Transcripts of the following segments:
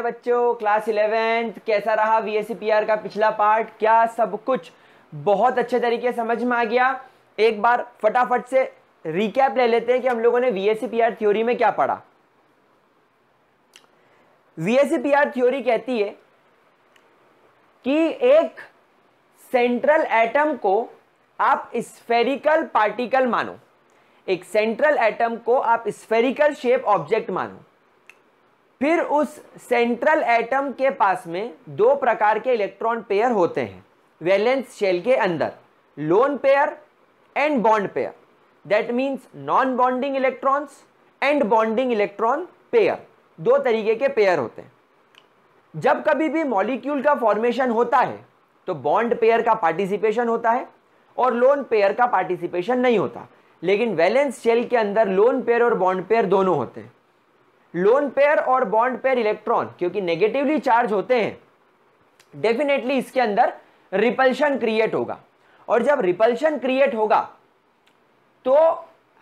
है बच्चों class eleventh कैसा रहा वी का पिछला पार्ट क्या सब कुछ बहुत अच्छे तरीके समझ में आ गया एक बार फटाफट से रिकैप ले लेते हैं कि हम लोगों ने वी एस थ्योरी में क्या पढ़ा वी एस थ्योरी कहती है कि एक सेंट्रल एटम को आप स्फेरिकल पार्टिकल मानो एक सेंट्रल एटम को आप स्फेरिकल शेप ऑब्जेक्ट मानो फिर उस सेंट्रल एटम के पास में दो प्रकार के इलेक्ट्रॉन पेयर होते हैं वैलेंस शेल के अंदर lone pair and bond pair that means non bonding electrons and bonding electron pair दो तरीके के पेयर होते हैं जब कभी भी मॉलिक्यूल का फॉर्मेशन होता है तो बॉन्ड पेयर का पार्टिसिपेशन होता है और लोन पेयर का पार्टिसिपेशन नहीं होता लेकिन वैलेंस शेल के अंदर लोन पेयर और बॉन्ड पेयर दोनों होते हैं लोन पेयर और बॉन्ड पेयर इलेक्ट्रॉन क्योंकि नेगेटिवली चार्ज होते हैं डेफिनेटली इसके अंदर रिपल्शन क्रिएट होगा और जब रिपल्शन क्रिएट होगा तो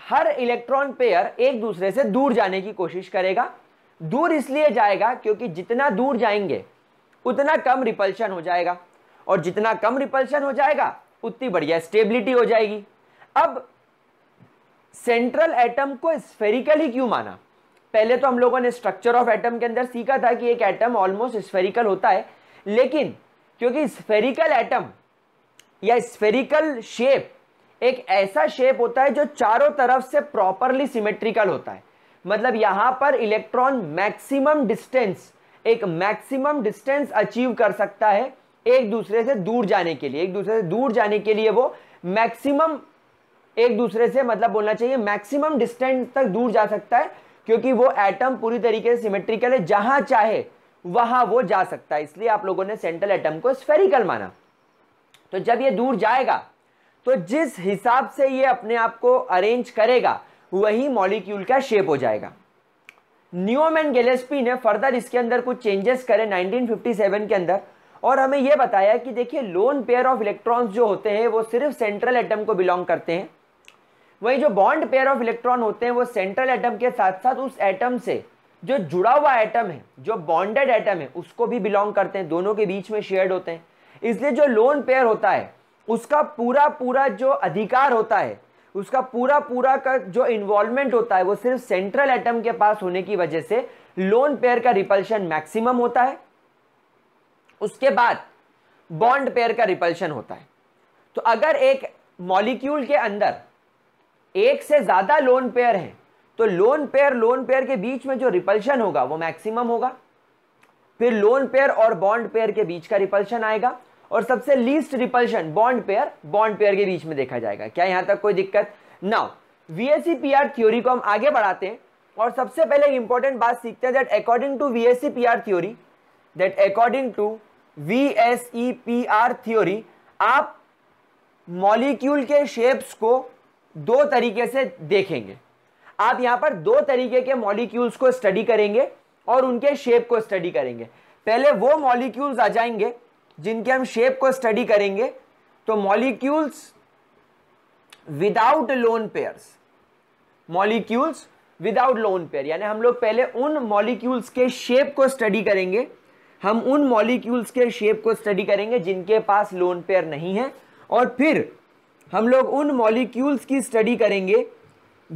हर इलेक्ट्रॉन पेयर एक दूसरे से दूर जाने की कोशिश करेगा दूर इसलिए जाएगा क्योंकि जितना दूर जाएंगे उतना कम रिपल्शन हो जाएगा और जितना कम रिपल्शन हो जाएगा उतनी बढ़िया स्टेबिलिटी हो जाएगी अब सेंट्रल एटम को स्फेरिकली क्यों माना पहले तो हम लोगों ने स्ट्रक्चर ऑफ एटम के अंदर सीखा था कि एक एटम ऑलमोस्ट स्फेरिकल होता है लेकिन क्योंकि स्फेरिकल एटम या स्फेरिकल शेप एक ऐसा शेप होता है जो चारों तरफ से प्रॉपरली सिमेट्रिकल होता है मतलब यहां पर इलेक्ट्रॉन मैक्सिमम डिस्टेंस एक मैक्सिमम डिस्टेंस अचीव कर सकता है एक दूसरे से दूर जाने के लिए एक दूसरे से दूर जाने के लिए वो मैक्सिमम एक दूसरे से मतलब बोलना चाहिए मैक्सिमम डिस्टेंस तक दूर जा सकता है क्योंकि वो एटम पूरी तरीके से सिमेट्रिकल है जहां चाहे वहां वो जा सकता है इसलिए आप लोगों ने सेंट्रल एटम को स्फेरिकल माना तो जब ये दूर जाएगा तो जिस हिसाब से ये अपने आप को अरेंज करेगा वही मॉलिक्यूल का शेप हो जाएगा न्यूम एंड गेलेस्पी ने फर्दर इसके अंदर कुछ चेंजेस करे 1957 के अंदर और हमें यह बताया कि देखिए लोन पेयर ऑफ इलेक्ट्रॉन्स जो होते हैं वो सिर्फ सेंट्रल एटम को बिलोंग करते हैं वही जो बॉन्ड पेयर ऑफ इलेक्ट्रॉन होते हैं वो सेंट्रल एटम के साथ साथ उस एटम से जो जुड़ा हुआ एटम है जो बॉन्डेड एटम है उसको भी बिलोंग करते हैं दोनों के बीच में शेयर्ड होते हैं इसलिए जो लोन पेयर होता है उसका पूरा पूरा जो अधिकार होता है उसका पूरा पूरा का जो इन्वॉल्वमेंट होता है वो सिर्फ सेंट्रल एटम के पास होने की वजह से लोन पेयर का रिपल्शन मैक्सिमम होता है उसके बाद बॉन्ड पेयर का रिपल्शन होता है तो अगर एक मॉलिक्यूल के अंदर एक से ज़्यादा लोन पेयर हैं तो लोन पेयर लोन पेयर के बीच में जो रिपल्शन होगा वो मैक्सिमम होगा फिर लोन पेयर और बॉन्ड पेयर के बीच का रिपल्शन आएगा और सबसे least repulsion bond pair bond pair के बीच में देखा जाएगा क्या यहां तक कोई दिक्कत नाउ वीएससी आर थ्योरी को हम आगे बढ़ाते हैं और सबसे पहले इंपॉर्टेंट बात सीखते हैं that according to VSEPR theory that according to V theory आप मॉलिक्यूल के शेप्स को दो तरीके से देखेंगे आप यहां पर दो तरीके के मॉलिक्यूल्स को स्टडी करेंगे और उनके शेप को स्टडी करेंगे पहले वो मॉलिक्यूल्स आ जाएंगे जिनके हम शेप को स्टडी करेंगे तो molecules without lone pairs molecules without lone pair यानी हम लोग पहले उन मॉलिक्यूल्स के शेप को स्टडी करेंगे हम उन मॉलिक्यूल्स के शेप को स्टडी करेंगे जिनके पास लोन पेयर नहीं है और फिर हम लोग उन मॉलिक्यूल्स की स्टडी करेंगे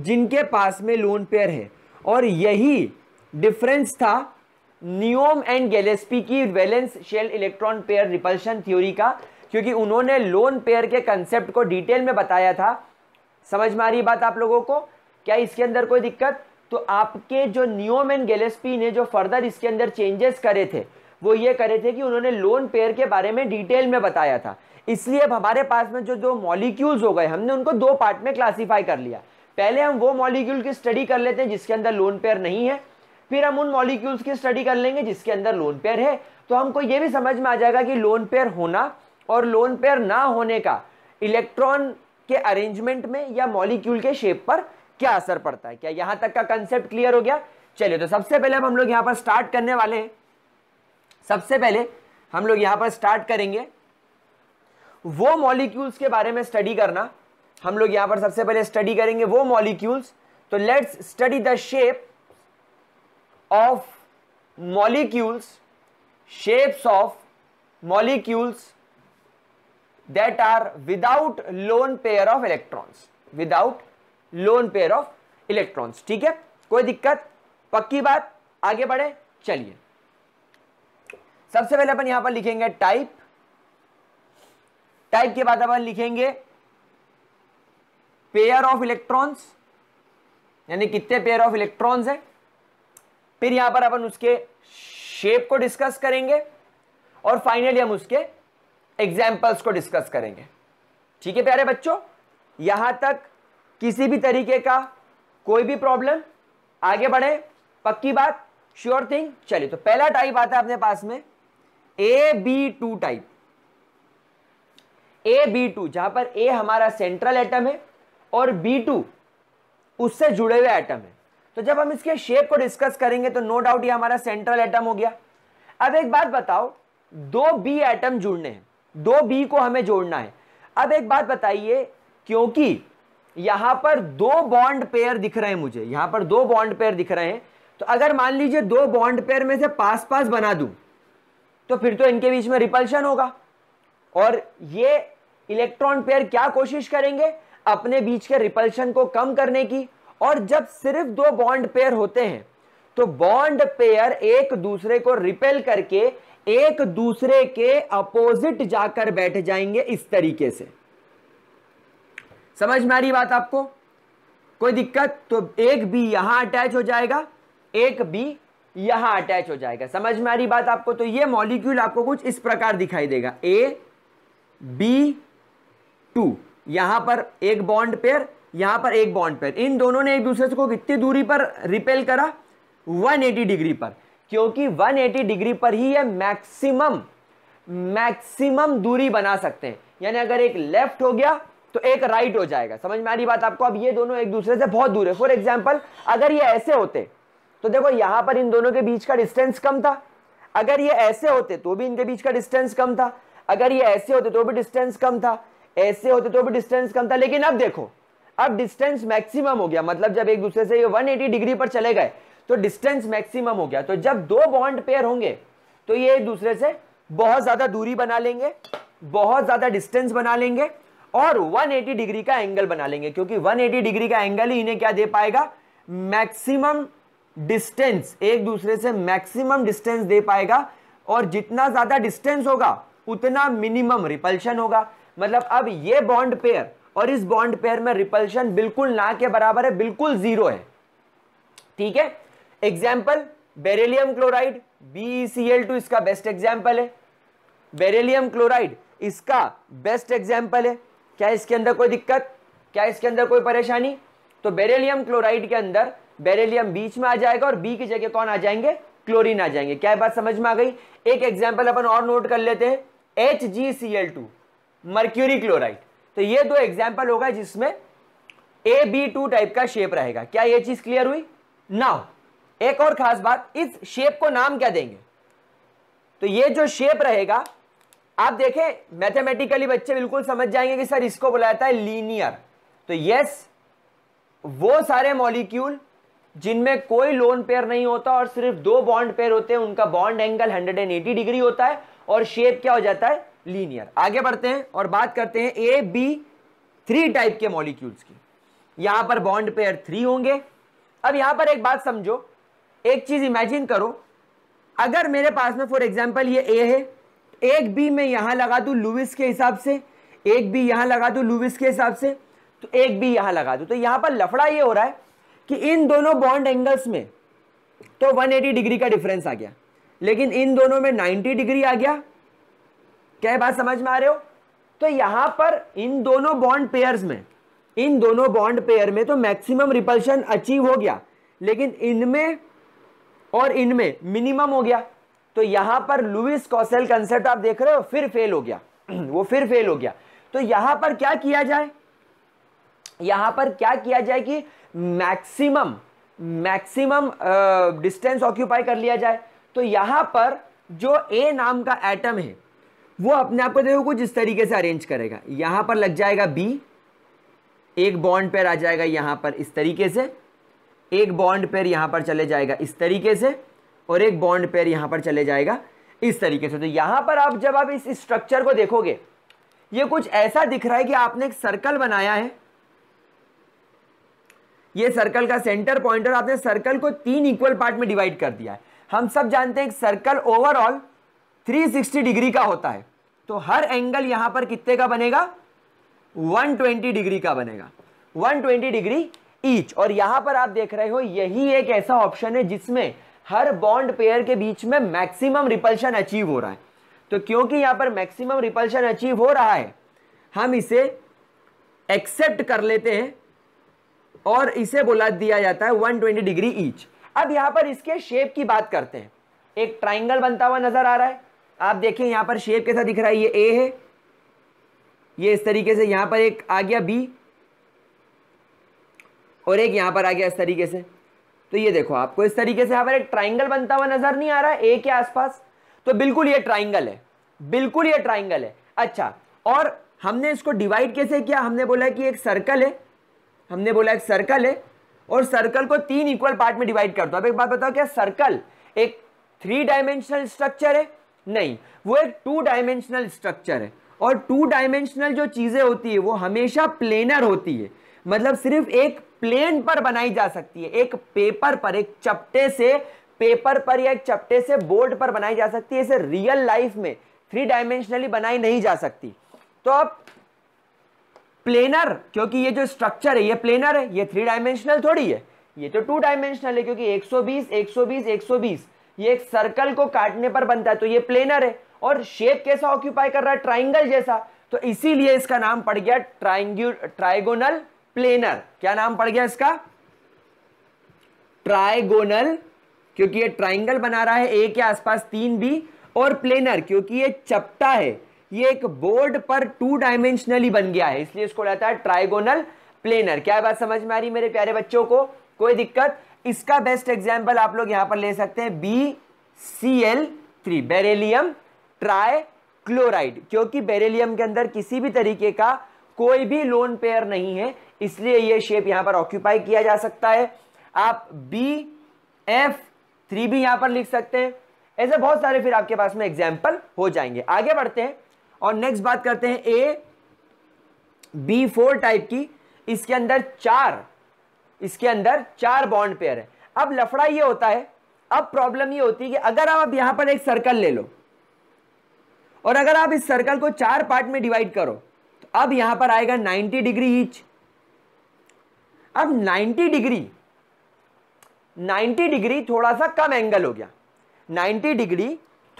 जिनके पास में लोन पेयर है और यही डिफरेंस था नियोम एंड गैलेस्पी की valence shell electron pair repulsion theory का क्योंकि उन्होंने लोन पेयर के कंसेप्ट को डिटेल में बताया था समझ में आ रही बात आप लोगों को क्या इसके अंदर कोई दिक्कत तो आपके जो नियोम एंड गैलेस्पी ने जो फर्दर इसके अंदर चेंजेस करे थे वो ये करे थे कि उन्होंने लोन पेयर के बारे में डिटेल में बताया था इसलिए अब हमारे पास में जो जो मॉलिक्यूल्स हो गए हमने उनको दो पार्ट में क्लासीफाई कर लिया पहले हम वो मॉलिक्यूल की स्टडी कर लेते हैं जिसके अंदर लोन पेयर नहीं है फिर हम उन मॉलिक्यूल्स की स्टडी कर लेंगे जिसके अंदर लोन पेयर है तो हमको ये भी समझ में आ जाएगा कि लोन पेयर होना और लोन पेयर ना होने का इलेक्ट्रॉन के अरेंजमेंट में या मॉलिक्यूल के शेप पर क्या असर पड़ता है क्या यहां तक का कंसेप्ट क्लियर हो गया चलिए तो सबसे पहले हम लोग यहां पर स्टार्ट करने वाले हैं सबसे पहले हम लोग यहां पर स्टार्ट करेंगे वो मॉलिक्यूल्स के बारे में स्टडी करना हम लोग यहां पर सबसे पहले स्टडी करेंगे वो मॉलिक्यूल्स तो let's study the shape of molecules shapes of molecules that are without lone pair of electrons without lone pair of electrons ठीक है कोई दिक्कत पक्की बात आगे बढ़े चलिए सबसे पहले अपन यहां पर लिखेंगे टाइप टाइप के बाद अपन लिखेंगे पेयर ऑफ इलेक्ट्रॉन्स यानी कितने पेयर ऑफ इलेक्ट्रॉन्स है फिर यहां पर अपन उसके शेप को डिस्कस करेंगे और फाइनली हम उसके एग्जाम्पल्स को डिस्कस करेंगे ठीक है प्यारे बच्चों यहां तक किसी भी तरीके का कोई भी प्रॉब्लम आगे बढ़े पक्की बात श्योर थिंग चलिए तो पहला टाइप आता है अपने पास में A B two type A B two जहां पर ए हमारा सेंट्रल एटम है और बी टू उससे जुड़े हुए एटम है तो जब हम इसके शेप को डिस्कस करेंगे तो नो डाउट ये हमारा सेंट्रल एटम हो गया अब एक बात बताओ दो बी एटम जुड़ने हैं दो बी को हमें जोड़ना है अब एक बात बताइए क्योंकि यहां पर दो बॉन्ड पेयर दिख रहे हैं मुझे यहां पर दो बॉन्ड पेयर दिख रहे हैं तो अगर मान लीजिए दो बॉन्ड पेयर में से पास पास बना दूं तो फिर तो इनके बीच में रिपल्शन होगा और ये इलेक्ट्रॉन पेयर क्या कोशिश करेंगे अपने बीच के रिपल्शन को कम करने की और जब सिर्फ दो बॉन्ड पेयर होते हैं तो बॉन्ड पेयर एक दूसरे को रिपेल करके एक दूसरे के अपोजिट जाकर बैठ जाएंगे इस तरीके से समझ में आ रही बात आपको कोई दिक्कत तो एक बी यहां अटैच हो जाएगा एक बी यहां अटैच हो जाएगा समझ में आ रही बात आपको तो ये मॉलिक्यूल आपको कुछ इस प्रकार दिखाई देगा ए बी टू यहां पर एक बॉन्ड पेयर यहां पर एक बॉन्ड पेयर इन दोनों ने एक दूसरे को कितनी दूरी पर रिपेल करा 180 डिग्री पर क्योंकि 180 डिग्री पर ही ये मैक्सिमम मैक्सिमम दूरी बना सकते हैं यानी अगर एक लेफ्ट हो गया तो एक राइट हो जाएगा समझ में आ रही बात आपको अब ये दोनों एक दूसरे से बहुत दूर है फॉर एग्जाम्पल अगर ये ऐसे होते तो देखो यहां पर इन दोनों के बीच का डिस्टेंस कम था अगर ये ऐसे होते तो भी इनके बीच का डिस्टेंस कम था अगर ये ऐसे होते तो भी डिस्टेंस कम था ऐसे होते तो भी डिस्टेंस कम था लेकिन अब देखो अब डिस्टेंस मैक्सिमम हो गया मतलब जब एक दूसरे से ये 180 डिग्री पर चले गए तो डिस्टेंस मैक्सिमम हो गया तो जब दो बॉन्ड पेयर होंगे तो ये एक दूसरे से बहुत ज़्यादा दूरी बना लेंगे बहुत ज़्यादा डिस्टेंस बना लेंगे और 180 डिग्री का एंगल बना लेंगे क्योंकि 180 डिग्री का एंगल ही इन्हें क्या दे पाएगा मैक्सिमम डिस्टेंस एक दूसरे से मैक्सिमम डिस्टेंस दे पाएगा और जितना ज़्यादा डिस्टेंस होगा उतना मिनिमम रिपल्शन होगा मतलब अब ये बॉन्ड पेयर और इस बॉन्ड पेयर में रिपल्शन बिल्कुल ना के बराबर है बिल्कुल जीरो है ठीक है example beryllium chloride BCL two इसका बेस्ट एग्जाम्पल है बेरेलियम क्लोराइड इसका बेस्ट एग्जाम्पल है क्या इसके अंदर कोई दिक्कत क्या इसके अंदर कोई परेशानी तो बेरेलियम क्लोराइड के अंदर बेरेलियम बीच में आ जाएगा और बी की जगह कौन आ जाएंगे क्लोरीन आ जाएंगे क्या बात समझ में आ गई एक एग्जाम्पल अपन और नोट कर लेते हैं H G C L two mercury chloride तो ये दो एग्जाम्पल होगा जिसमें ए बी टू टाइप का शेप रहेगा क्या ये चीज क्लियर हुई नाउ एक और खास बात इस शेप को नाम क्या देंगे तो ये जो शेप रहेगा आप देखें मैथमेटिकली बच्चे बिल्कुल समझ जाएंगे कि सर इसको जाता है लीनियर तो यस वो सारे मॉलिक्यूल जिनमें कोई लोन पेयर नहीं होता और सिर्फ दो बॉन्ड पेयर होते हैं उनका बॉन्ड एंगल 180 डिग्री होता है और शेप क्या हो जाता है लीनियर आगे बढ़ते हैं और बात करते हैं ए बी थ्री टाइप के मॉलिक्यूल्स की यहां पर बॉन्ड पेयर थ्री होंगे अब यहां पर एक बात समझो एक चीज इमेजिन करो अगर मेरे पास में फॉर एग्जाम्पल ये ए है एक बी मैं यहां लगा दू लुविस के हिसाब से एक बी यहां लगा दू लुविस के हिसाब से तो एक बी यहां लगा दू तो यहां पर लफड़ा ये हो रहा है कि इन दोनों बॉन्ड एंगल्स में तो 180 डिग्री का डिफरेंस आ गया लेकिन इन दोनों में 90 डिग्री आ गया क्या बात समझ में आ रहे हो तो यहां पर इन दोनों बॉन्ड पेयर में इन दोनों बॉन्ड पेयर में तो मैक्सिमम रिपल्शन अचीव हो गया लेकिन इनमें और इनमें मिनिमम हो गया तो यहां पर लुइस कॉसेल कंसेप्ट आप देख रहे हो फिर फेल हो गया वो फिर फेल हो गया तो यहां पर क्या किया जाए यहां पर क्या किया जाए कि मैक्सिमम मैक्सिमम डिस्टेंस ऑक्यूपाई कर लिया जाए तो यहां पर जो ए नाम का एटम है वो अपने आप को देखो कुछ इस तरीके से अरेंज करेगा यहां पर लग जाएगा बी एक बॉन्ड पेयर आ जाएगा यहां पर इस तरीके से एक बॉन्ड पेयर यहां पर चले जाएगा इस तरीके से और एक बॉन्ड पेयर यहां पर चले जाएगा इस तरीके से तो यहां पर आप जब आप इस स्ट्रक्चर को देखोगे ये कुछ ऐसा दिख रहा है कि आपने एक सर्कल बनाया है ये सर्कल का सेंटर पॉइंट और आपने सर्कल को तीन इक्वल पार्ट में डिवाइड कर दिया है हम सब जानते हैं एक सर्कल ओवरऑल 360 डिग्री का होता है तो हर एंगल यहां पर कितने का बनेगा 120 डिग्री का बनेगा 120 डिग्री ईच और यहां पर आप देख रहे हो यही एक ऐसा ऑप्शन है जिसमें हर बॉन्ड पेयर के बीच में मैक्सिमम रिपल्शन अचीव हो रहा है तो क्योंकि यहां पर मैक्सिमम रिपल्शन अचीव हो रहा है हम इसे एक्सेप्ट कर लेते हैं और इसे बोला दिया जाता है 120 डिग्री ईच अब यहां पर इसके शेप की बात करते हैं एक ट्राइंगल बनता हुआ नजर आ रहा है आप देखें यहाँ पर शेप कैसा दिख रहा है ये ए है ये इस तरीके से यहाँ पर एक आ गया बी और एक यहाँ पर आ गया इस तरीके से तो ये देखो आपको इस तरीके से यहाँ पर एक ट्राइंगल बनता हुआ नजर नहीं आ रहा ए के आसपास तो बिल्कुल ये ट्राइंगल है बिल्कुल ये ट्राइंगल है अच्छा और हमने इसको डिवाइड कैसे किया हमने बोला कि एक सर्कल है हमने बोला एक सर्कल है और सर्कल को तीन इक्वल पार्ट में डिवाइड कर दो अब एक बात बताओ क्या सर्कल एक थ्री डायमेंशनल स्ट्रक्चर है नहीं वो एक टू डायमेंशनल स्ट्रक्चर है और टू डायमेंशनल जो चीज़ें होती है वो हमेशा प्लेनर होती है मतलब सिर्फ एक प्लेन पर बनाई जा सकती है एक पेपर पर एक चपटे से पेपर पर या एक चपटे से बोर्ड पर बनाई जा सकती है इसे रियल लाइफ में थ्री डायमेंशनली बनाई नहीं जा सकती तो अब प्लेनर क्योंकि ये जो स्ट्रक्चर है ये प्लेनर है ये थ्री डायमेंशनल थोड़ी है ये तो टू डायमेंशनल है क्योंकि 120 120 120 ये एक सर्कल को काटने पर बनता है तो ये प्लेनर है और शेप कैसा ऑक्यूपाई कर रहा है ट्राइंगल जैसा तो इसीलिए इसका नाम पड़ गया ट्राइंग्यू ट्राइगोनल प्लेनर क्या नाम पड़ गया इसका ट्राइगोनल क्योंकि ये ट्राइंगल बना रहा है ए के आसपास तीन बी और प्लेनर क्योंकि ये चपटा है ये एक बोर्ड पर टू डायमेंशनली बन गया है इसलिए इसको रहता है ट्राइगोनल प्लेनर क्या बात समझ में आ रही मेरे प्यारे बच्चों को कोई दिक्कत इसका बेस्ट एग्जाम्पल आप लोग यहां पर ले सकते हैं B C L three beryllium tri chloride क्योंकि बेरेलियम के अंदर किसी भी तरीके का कोई भी लोन पेयर नहीं है इसलिए यह शेप यहां पर ऑक्यूपाई किया जा सकता है आप बी एफ थ्री भी यहां पर लिख सकते हैं ऐसे बहुत सारे फिर आपके पास में एग्जाम्पल हो जाएंगे आगे बढ़ते हैं और नेक्स्ट बात करते हैं ए बी फोर टाइप की इसके अंदर चार इसके अंदर चार बॉन्ड पेयर है अब लफड़ा ये होता है अब प्रॉब्लम ये होती है कि अगर आप यहां पर एक सर्कल ले लो और अगर आप इस सर्कल को चार पार्ट में डिवाइड करो तो अब यहां पर आएगा 90 डिग्री ईच अब 90 डिग्री 90 डिग्री थोड़ा सा कम एंगल हो गया 90 डिग्री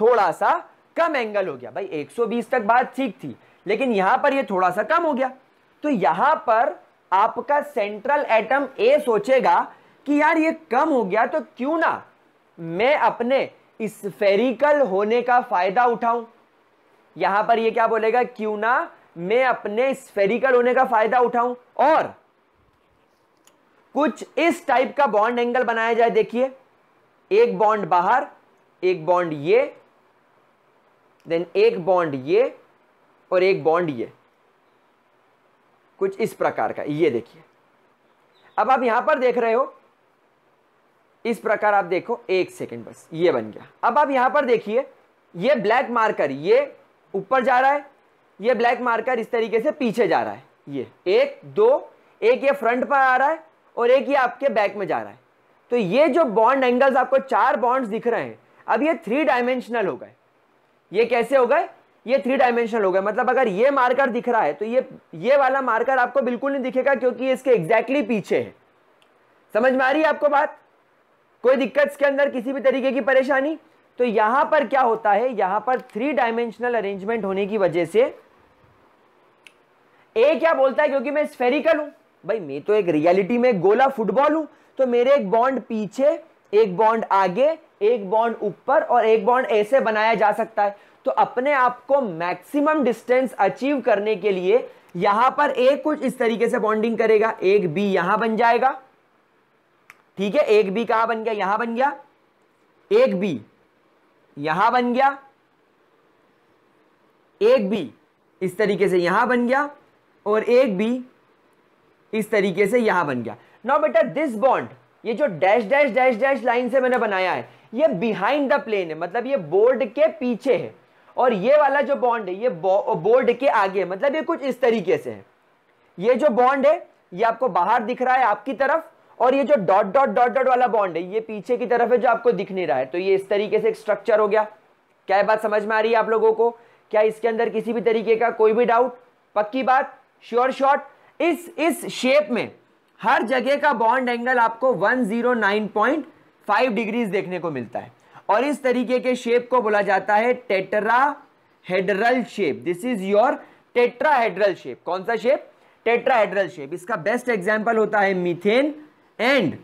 थोड़ा सा कम एंगल हो गया भाई 120 तक बात ठीक थी लेकिन यहां पर ये थोड़ा सा कम हो गया तो यहां पर आपका सेंट्रल एटम ए सोचेगा कि यार ये कम हो गया तो क्यों ना मैं अपने स्फेरिकल होने का फायदा उठाऊं यहां पर ये क्या बोलेगा क्यों ना मैं अपने स्फेरिकल होने का फायदा उठाऊं और कुछ इस टाइप का बॉन्ड एंगल बनाया जाए देखिए एक बॉन्ड बाहर एक बॉन्ड ये देन एक बॉन्ड ये और एक बॉन्ड ये कुछ इस प्रकार का ये देखिए अब आप यहां पर देख रहे हो इस प्रकार आप देखो एक सेकंड बस ये बन गया अब आप यहां पर देखिए ये ब्लैक मार्कर ये ऊपर जा रहा है ये ब्लैक मार्कर इस तरीके से पीछे जा रहा है ये एक दो एक ये फ्रंट पर आ रहा है और एक ये आपके बैक में जा रहा है तो ये जो बॉन्ड एंगल्स आपको चार बॉन्ड्स दिख रहे हैं अब ये थ्री डायमेंशनल हो गए ये कैसे हो गए ये थ्री डायमेंशनल हो गया मतलब अगर ये मार्कर दिख रहा है तो ये ये वाला मार्कर आपको बिल्कुल नहीं दिखेगा क्योंकि इसके एग्जैक्टली पीछे है समझ में आ रही है आपको बात कोई दिक्कत के अंदर किसी भी तरीके की परेशानी तो यहां पर क्या होता है यहां पर थ्री डायमेंशनल अरेंजमेंट होने की वजह से ए क्या बोलता है क्योंकि मैं स्फेरिकल हूं भाई मैं तो एक रियलिटी में गोला फुटबॉल हूं तो मेरे एक बॉन्ड पीछे एक बॉन्ड आगे एक बॉन्ड ऊपर और एक बॉन्ड ऐसे बनाया जा सकता है तो अपने आप को मैक्सिमम डिस्टेंस अचीव करने के लिए यहां पर एक कुछ इस तरीके से बॉन्डिंग करेगा एक बी यहां बन जाएगा ठीक है एक बी कहा बन गया यहां बन गया एक बी यहां बन गया एक बी इस तरीके से यहां बन गया और एक बी इस तरीके से यहां बन गया नाउ बेटा दिस बॉन्ड ये जो dash dash dash dash line से मैंने बनाया है ये बिहाइंड द प्लेन है मतलब ये बोर्ड के पीछे है और ये वाला जो बॉन्ड है ये बोर्ड के आगे मतलब ये कुछ इस तरीके से है ये जो बॉन्ड है ये आपको बाहर दिख रहा है आपकी तरफ और ये जो डॉट डॉट डॉट डॉट वाला बॉन्ड है ये पीछे की तरफ है जो आपको दिख नहीं रहा है तो ये इस तरीके से एक स्ट्रक्चर हो गया क्या बात समझ में आ रही है आप लोगों को क्या इसके अंदर किसी भी तरीके का कोई भी डाउट पक्की बात श्योर शॉर्ट इस इस शेप में हर जगह का बॉन्ड एंगल आपको 109.5 डिग्रीज देखने को मिलता है और इस तरीके के शेप को बोला जाता है tetrahedral shape this is your tetrahedral shape कौन सा शेप टेट्रा हेड्रल शेप इसका बेस्ट एग्जाम्पल होता है methane and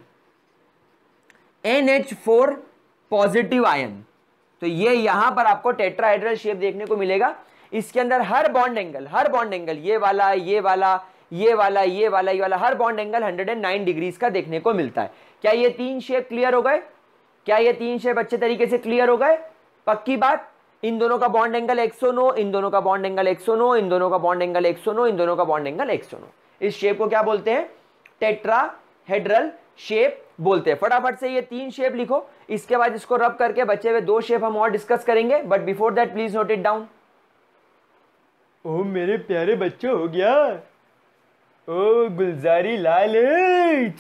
NH4 positive ion तो ये यहां पर आपको टेट्राहेड्रल शेप देखने को मिलेगा इसके अंदर हर बॉन्ड एंगल हर बॉन्ड एंगल ये वाला ये वाला ये वाला ये वाला ये वाला हर बॉन्ड एंगल 109 डिग्रीज का देखने को मिलता है क्या ये तीन शेप क्लियर हो गए क्या ये तीन शेप अच्छे तरीके से क्लियर हो गए पक्की बात इन दोनों का बॉन्ड एंगल एक सौ नो इन दोनों का बॉन्ड एंगल एक सौ नो इन दोनों का बॉन्ड एंगल एक सौ नो इन दोनों का बॉन्ड एंगल एक सौ नो इस शेप को क्या बोलते हैं टेट्रा हेड्रल शेप बोलते हैं फटाफट से ये तीन शेप लिखो इसके बाद इसको रब करके बचे हुए दो शेप हम और डिस्कस करेंगे but before that please note it down ओ मेरे प्यारे बच्चों हो गया ओ गुलजारी लाल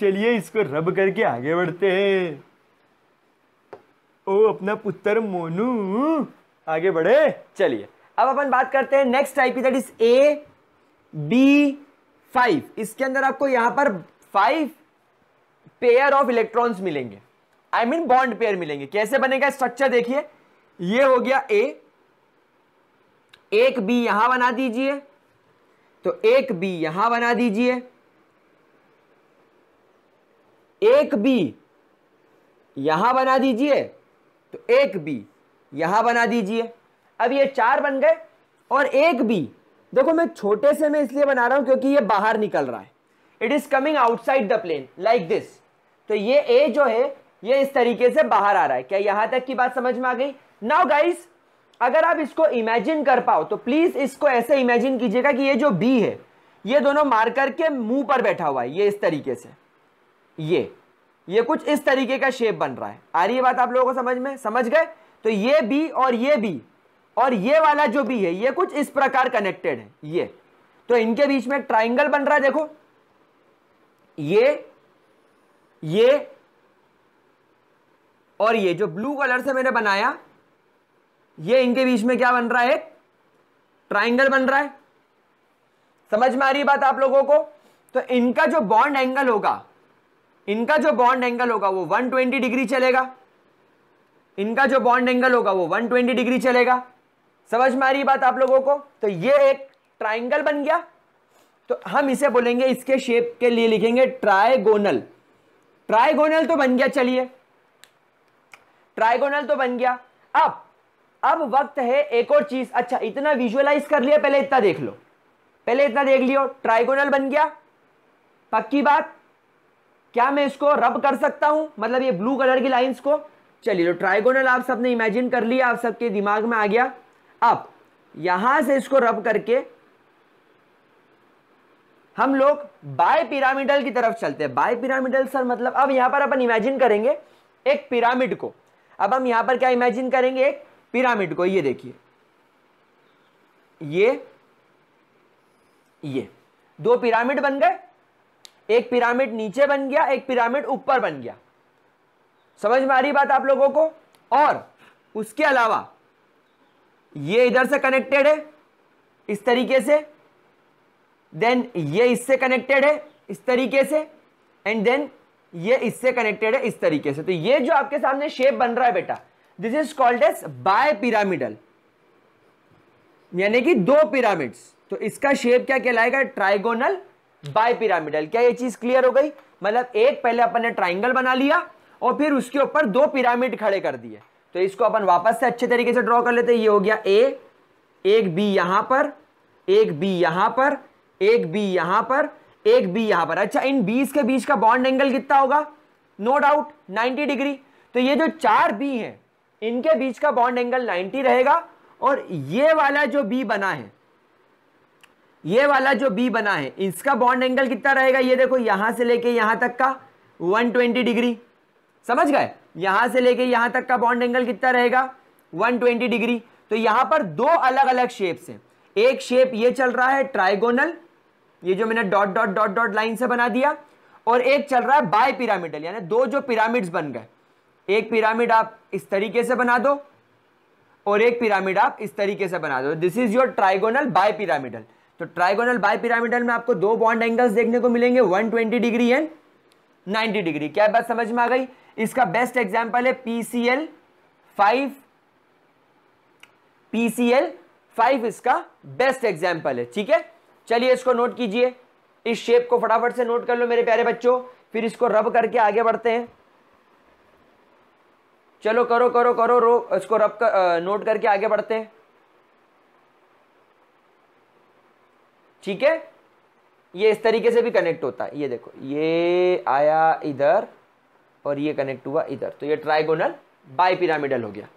चलिए इसको रब करके आगे बढ़ते हैं ओ अपना पुत्र मोनू आगे बढ़े चलिए अब अपन बात करते हैं next type that is A B five इसके अंदर आपको यहां पर फाइव पेयर ऑफ इलेक्ट्रॉन्स मिलेंगे आई मीन बॉन्ड पेयर मिलेंगे कैसे बनेगा स्ट्रक्चर देखिए ये हो गया ए एक बी यहां बना दीजिए तो एक बी यहां बना दीजिए एक बी यहां बना दीजिए तो एक बी यहां बना दीजिए अब ये चार बन गए और एक बी देखो मैं छोटे से मैं इसलिए बना रहा हूं क्योंकि ये बाहर निकल रहा है it is coming outside the plane like this तो ये ए जो है ये इस तरीके से बाहर आ रहा है क्या यहां तक की बात समझ में आ गई नाउ गाइस अगर आप इसको इमेजिन कर पाओ तो प्लीज इसको ऐसे इमेजिन कीजिएगा कि ये जो बी है ये दोनों मार्कर के मुंह पर बैठा हुआ है ये इस तरीके से ये ये कुछ इस तरीके का शेप बन रहा है आ रही है बात आप लोगों को समझ में समझ गए तो ये बी और ये बी और ये वाला जो बी है ये कुछ इस प्रकार कनेक्टेड है ये तो इनके बीच में एक ट्राइंगल बन रहा है देखो ये ये और ये जो ब्लू कलर से मैंने बनाया ये इनके बीच में क्या बन रहा है ट्राइंगल बन रहा है समझ में आ रही बात आप लोगों को तो इनका जो बॉन्ड एंगल होगा इनका जो बॉन्ड एंगल होगा वो 120 डिग्री चलेगा इनका जो बॉन्ड एंगल होगा वो 120 डिग्री चलेगा समझ में आ रही बात आप लोगों को तो ये एक ट्राइंगल बन गया तो हम इसे बोलेंगे इसके शेप के लिए लिखेंगे ट्राइगोनल ट्राइगोनल तो बन गया चलिए ट्राइगोनल तो बन गया अब अब वक्त है एक और चीज अच्छा इतना विजुअलाइज कर लिया पहले इतना देख लो पहले इतना देख लियो ट्राइगोनल बन गया पक्की बात क्या मैं इसको रब कर सकता हूं मतलब ये ब्लू कलर की लाइंस को चलिए तो ट्राइगोनल आप सबने इमेजिन कर लिया आप सबके दिमाग में आ गया अब यहां से इसको रब करके हम लोग बाय पिरामिडल की तरफ चलते हैं बाय पिरामिडल सर मतलब अब यहां पर अपन इमेजिन करेंगे एक पिरामिड को अब हम यहां पर क्या इमेजिन करेंगे एक पिरामिड को ये देखिए ये ये दो पिरामिड बन गए एक पिरामिड नीचे बन गया एक पिरामिड ऊपर बन गया समझ में आ रही बात आप लोगों को और उसके अलावा ये इधर से कनेक्टेड है इस तरीके से देन ये इससे कनेक्टेड है इस तरीके से एंड देन ये इससे कनेक्टेड है इस तरीके से तो ये जो आपके सामने शेप बन रहा है बेटा this is called as bipyramidal यानी कि दो पिरामिड्स तो इसका शेप क्या कहलाएगा ट्राइगोनल बायपिरामिडल क्या ये चीज क्लियर हो गई मतलब एक पहले अपन ने ट्राइंगल बना लिया और फिर उसके ऊपर दो पिरामिड खड़े कर दिए तो इसको अपन वापस से अच्छे तरीके से ड्रॉ कर लेते हैं ये हो गया ए एक बी यहां पर एक बी यहां पर एक बी यहां पर एक बी यहां पर अच्छा इन बीस के बीच का बॉन्ड एंगल कितना होगा नो डाउट 90 डिग्री तो ये जो चार बी हैं इनके बीच का बॉन्ड एंगल 90 रहेगा और ये वाला जो बी बना है ये वाला जो बी बना है इसका बॉन्ड एंगल कितना रहेगा ये देखो यहां से लेके यहां तक का 120 डिग्री समझ गए यहां से लेके यहां तक का बॉन्ड एंगल कितना रहेगा 120 डिग्री तो यहां पर दो अलग अलग शेप्स हैं एक शेप ये चल रहा है ट्राइगोनल ये जो मैंने dot dot dot dot line से बना दिया और एक चल रहा है बाय पिरामिडल यानी दो जो पिरामिड्स बन गए एक पिरामिड आप इस तरीके से बना दो और एक पिरामिड आप इस तरीके से बना दो this is your trigonal bipyramidal तो ट्राइगोनल बाई पिरामिडल में आपको दो बॉन्ड एंगल्स देखने को मिलेंगे 120 डिग्री एंड 90 डिग्री क्या बात समझ में आ गई इसका बेस्ट एग्जाम्पल है पीसीएल फाइव पीसीएल फाइव इसका बेस्ट एग्जांपल है ठीक है चलिए इसको नोट कीजिए इस शेप को फटाफट से नोट कर लो मेरे प्यारे बच्चों फिर इसको रब करके आगे बढ़ते हैं चलो करो करो करो रो इसको रब कर, आ, नोट करके आगे बढ़ते हैं ठीक है ये इस तरीके से भी कनेक्ट होता है ये देखो ये आया इधर और ये कनेक्ट हुआ इधर तो ये ट्राइगोनल बाई पिरामिडल हो गया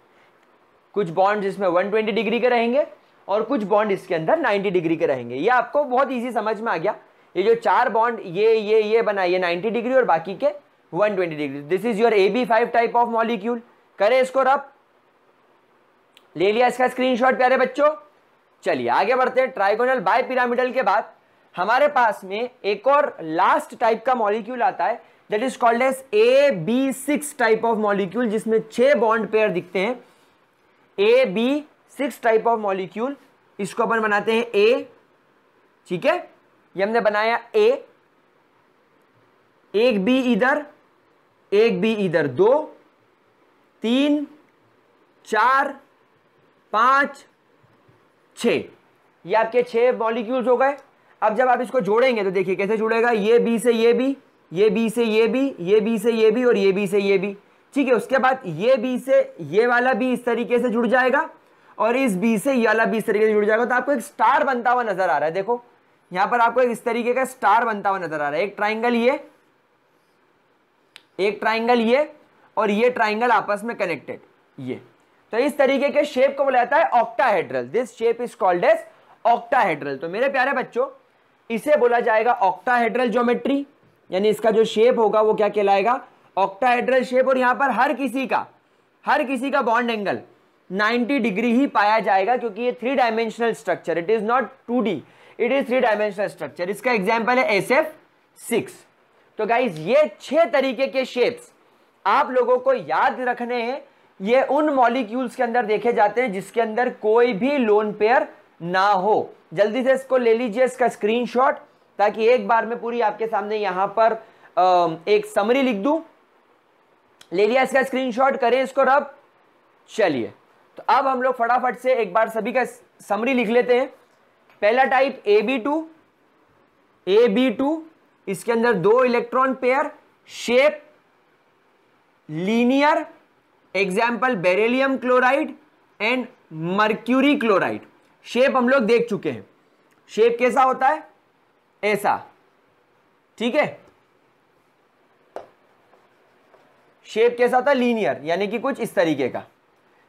कुछ बॉन्ड इसमें 120 डिग्री के रहेंगे और कुछ बॉन्ड इसके अंदर 90 डिग्री के रहेंगे ये आपको बहुत इजी समझ में आ गया ये जो चार बॉन्ड ये ये ये बना ये 90 डिग्री और बाकी के 120 degree this is your A B five type of molecule करें इसको रब ले लिया इसका स्क्रीनशॉट प्यारे बच्चों चलिए आगे बढ़ते हैं ट्राइगोनल बाई पिरामिडल के बाद हमारे पास में एक और लास्ट टाइप का मॉलिक्यूल आता है that is called as A B six type of molecule जिसमें छह बॉन्ड पेयर दिखते हैं A B six type of molecule इसको अपन बनाते हैं ए ठीक है ये हमने बनाया ए एक बी इधर एक बी इधर दो तीन चार पांच छः ये आपके छह मॉलिक्यूल्स हो गए अब जब आप इसको जोड़ेंगे तो देखिए कैसे जुड़ेगा ये बी से ये बी ये बी से ये बी ये बी से ये बी और ये बी से ये बी ठीक है उसके बाद ये बी से ये वाला बी इस तरीके से जुड़ जाएगा और इस बी से ये वाला बी इस तरीके से जुड़ जाएगा तो आपको एक स्टार बनता हुआ नजर आ रहा है देखो यहां पर आपको इस तरीके का स्टार बनता हुआ नजर आ रहा है एक ट्राइंगल ये एक ट्राइंगल ये और ये ट्राइंगल आपस में कनेक्टेड ये तो इस तरीके के शेप को बोला जाता है octahedral this shape is called as octahedral तो मेरे प्यारे बच्चों इसे बोला जाएगा ऑक्टाहेड्रल ज्योमेट्री यानी इसका जो शेप होगा वो क्या कहलाएगा ऑक्टाहेड्रल शेप और यहाँ पर हर किसी का हर किसी का बॉन्ड एंगल 90 डिग्री ही पाया जाएगा क्योंकि ये three dimensional structure it is not two D it is three dimensional structure इसका एग्जाम्पल है एस एफ सिक्स तो गाइज ये छह तरीके के शेप्स आप लोगों को याद रखने हैं ये उन मॉलिक्यूल्स के अंदर देखे जाते हैं जिसके अंदर कोई भी लोन पेयर ना हो जल्दी से इसको ले लीजिए इसका स्क्रीनशॉट ताकि एक बार में पूरी आपके सामने यहां पर एक समरी लिख दू ले लिया इसका स्क्रीन करें इसको रब चलिए तो अब हम लोग फटाफट से एक बार सभी का समरी लिख लेते हैं पहला type A B two A B two इसके अंदर दो electron pair shape linear example beryllium chloride and mercury chloride shape हम लोग देख चुके हैं शेप कैसा होता है ऐसा ठीक है शेप कैसा होता है लीनियर यानी कि कुछ इस तरीके का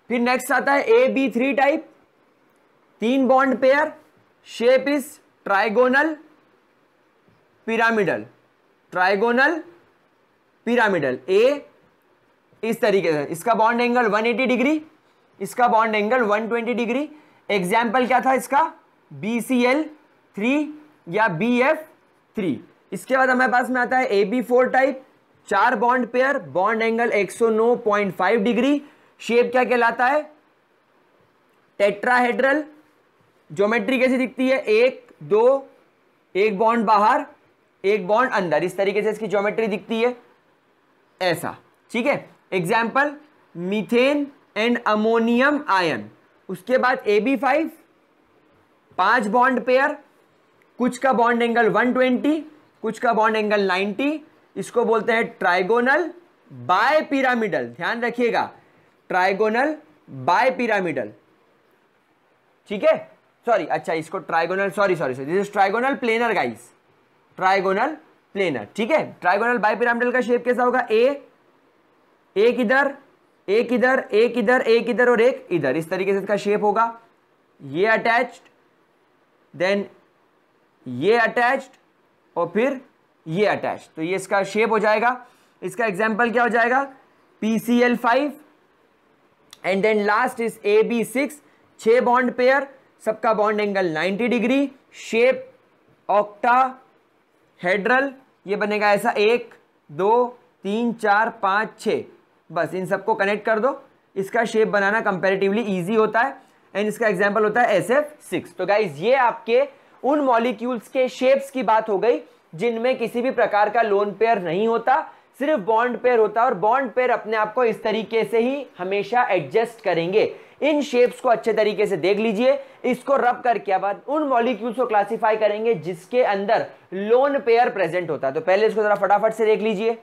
फिर नेक्स्ट आता है ए बी थ्री टाइप तीन bond pair shape is trigonal pyramidal trigonal pyramidal ए इस तरीके से इसका बॉन्ड एंगल 180 डिग्री इसका बॉन्ड एंगल 120 डिग्री एग्जाम्पल क्या था इसका बी सी एल थ्री या बी एफ थ्री इसके बाद हमारे पास में आता है ए बी फोर टाइप चार bond pair bond angle 109.5 degree shape क्या कहलाता है टेट्राहेड्रल ज्योमेट्री कैसी दिखती है एक दो एक बॉन्ड बाहर एक बॉन्ड अंदर इस तरीके से इसकी ज्योमेट्री दिखती है ऐसा ठीक है example methane and ammonium ion उसके बाद ए बी फाइव पांच बॉन्ड पेयर कुछ का बॉन्ड एंगल 120 कुछ का बॉन्ड एंगल 90 इसको बोलते हैं ट्राइगोनल बाय पिरामिडल ध्यान रखिएगा ट्राइगोनल बाय पिरामिडल ठीक है सॉरी अच्छा इसको trigonal sorry sorry sorry this trigonal planar guys trigonal planar ठीक है ट्राइगोनल बाय पिरामिडल का शेप कैसा होगा ए एक इधर एक इधर एक इधर एक इधर और एक इधर इस तरीके से इसका शेप होगा ये अटैच्ड देन ये अटैच्ड और फिर ये अटैच तो ये इसका शेप हो जाएगा इसका एग्जाम्पल क्या हो जाएगा P C L five and then last is A B six छह बॉन्ड पेयर सबका bond angle 90 degree shape octahedral ये बनेगा ऐसा एक दो तीन चार पाँच छः बस इन सबको कनेक्ट कर दो इसका शेप बनाना कंपेरेटिवली ईजी होता है एंड इसका एग्जाम्पल होता है एस एफ सिक्स तो गाइज ये आपके उन मॉलिक्यूल्स के शेप्स की बात हो गई जिनमें किसी भी प्रकार का लोन पेयर नहीं होता सिर्फ बॉन्ड पेयर होता है और बॉन्ड पेयर अपने आप को इस तरीके से ही हमेशा एडजस्ट करेंगे इन शेप्स को अच्छे तरीके से देख लीजिए इसको रब करके बाद उन मॉलिक्यूल्स को क्लासिफाई करेंगे जिसके अंदर लोन पेयर प्रेजेंट होता है तो पहले इसको जरा फटाफट से देख लीजिए